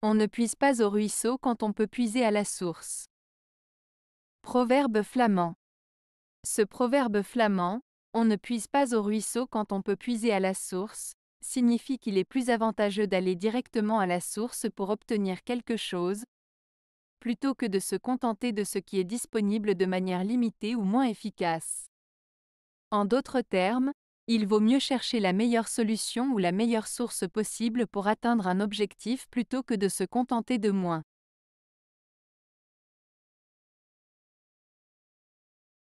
On ne puise pas au ruisseau quand on peut puiser à la source. Proverbe flamand. Ce proverbe flamand, on ne puise pas au ruisseau quand on peut puiser à la source, signifie qu'il est plus avantageux d'aller directement à la source pour obtenir quelque chose, plutôt que de se contenter de ce qui est disponible de manière limitée ou moins efficace. En d'autres termes, il vaut mieux chercher la meilleure solution ou la meilleure source possible pour atteindre un objectif plutôt que de se contenter de moins.